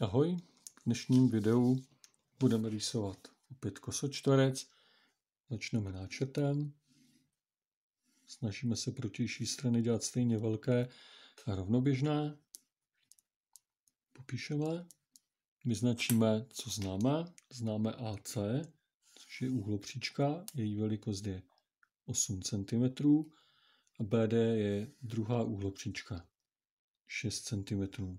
Ahoj, v dnešním videu budeme rýsovat opět kosočtverec. Začneme náčetem. Snažíme se protější strany dělat stejně velké a rovnoběžné. Popíšeme. Vyznačíme, co známe. Známe AC, což je úhlopříčka. Její velikost je 8 cm a BD je druhá úhlopříčka 6 cm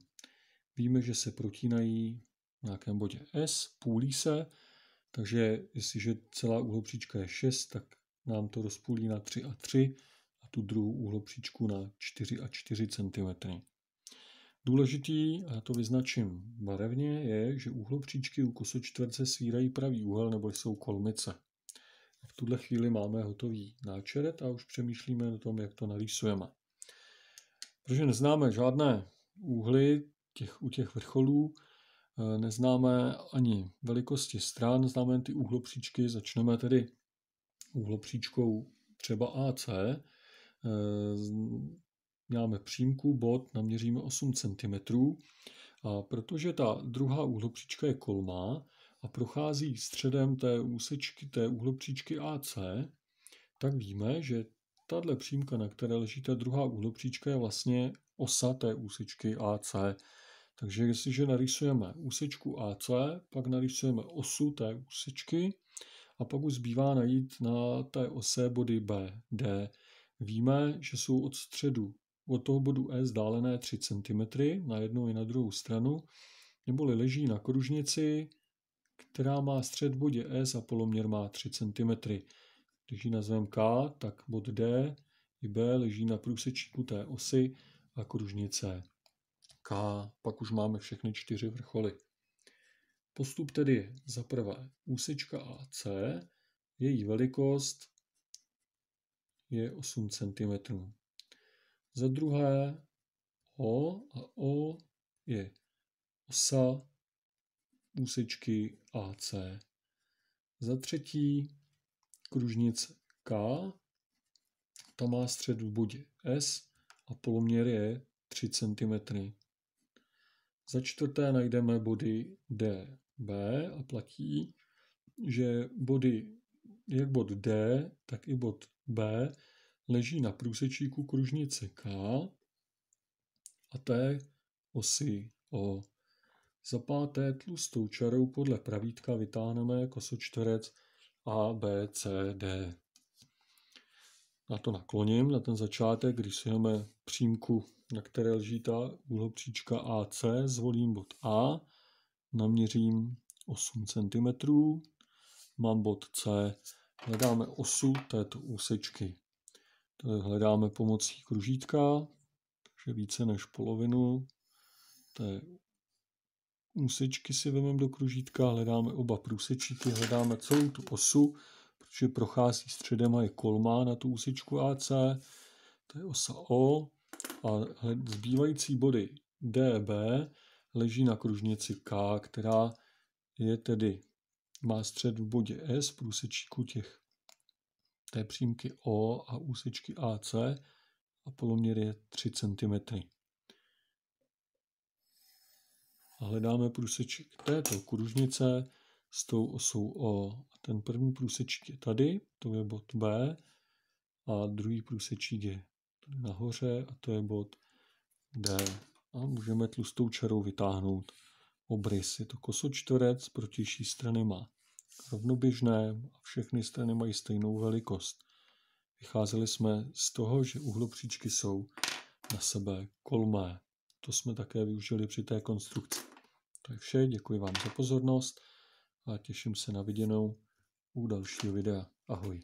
víme, že se protínají v nějakém bodě S, půlí se, takže jestliže celá úhlopříčka je 6, tak nám to rozpůlí na 3 a 3 a tu druhou úhlopříčku na 4 a 4 cm. Důležitý, a to vyznačím barevně, je, že úhlopříčky u kosočtverce svírají pravý úhel nebo jsou kolmice. V tuhle chvíli máme hotový náčeret a už přemýšlíme o tom, jak to narýsujeme. Protože neznáme žádné úhly, těch, u těch vrcholů. Eh, neznáme ani velikosti stran, známe ty úhlopříčky. Začneme tedy úhlopříčkou třeba AC. Máme eh, přímku, bod, naměříme 8 cm. A protože ta druhá úhlopříčka je kolmá a prochází středem té úsečky, té úhlopříčky AC, tak víme, že tahle přímka, na které leží ta druhá úhlopříčka, je vlastně osa té úsečky AC. Takže jestliže narysujeme úsečku AC, pak narysujeme osu té úsečky a pak už zbývá najít na té ose body B, D. Víme, že jsou od středu od toho bodu E zdálené 3 cm na jednu i na druhou stranu, neboli leží na kružnici, která má střed v bodě S e a poloměr má 3 cm. Když ji nazveme K, tak bod D i B leží na průsečíku té osy a kružnice. K pak už máme všechny čtyři vrcholy. Postup tedy je za prvé úsečka AC, její velikost je 8 cm. Za druhé O a O je osa úsečky AC. Za třetí kružnice K, ta má střed v bodě S a poloměr je 3 cm. Za čtvrté najdeme body D, B a platí, že body jak bod D, tak i bod B leží na průsečíku kružnice K a té osy O. Za páté tlustou čarou podle pravítka vytáhneme kosočtverec ABCD na to nakloním, na ten začátek, když si jdeme přímku, na které leží ta úhlopříčka AC, zvolím bod A, naměřím 8 cm, mám bod C, hledáme osu této úsečky. Tady hledáme pomocí kružítka, takže více než polovinu té úsečky si vezmeme do kružítka, hledáme oba průsečíky, hledáme celou tu osu, protože prochází středem a je kolmá na tu úsečku AC, to je osa O a zbývající body DB leží na kružnici K, která je tedy, má střed v bodě S průsečíku těch té přímky O a úsečky AC a poloměr je 3 cm. A hledáme průsečík této kružnice, s tou osou O. A ten první průsečík je tady, to je bod B, a druhý průsečík je tady nahoře a to je bod D. A můžeme tlustou čarou vytáhnout obrys. Je to kosočtverec, protější strany má rovnoběžné a všechny strany mají stejnou velikost. Vycházeli jsme z toho, že uhlopříčky jsou na sebe kolmé. To jsme také využili při té konstrukci. To je vše, děkuji vám za pozornost a těším se na viděnou u dalšího videa. Ahoj.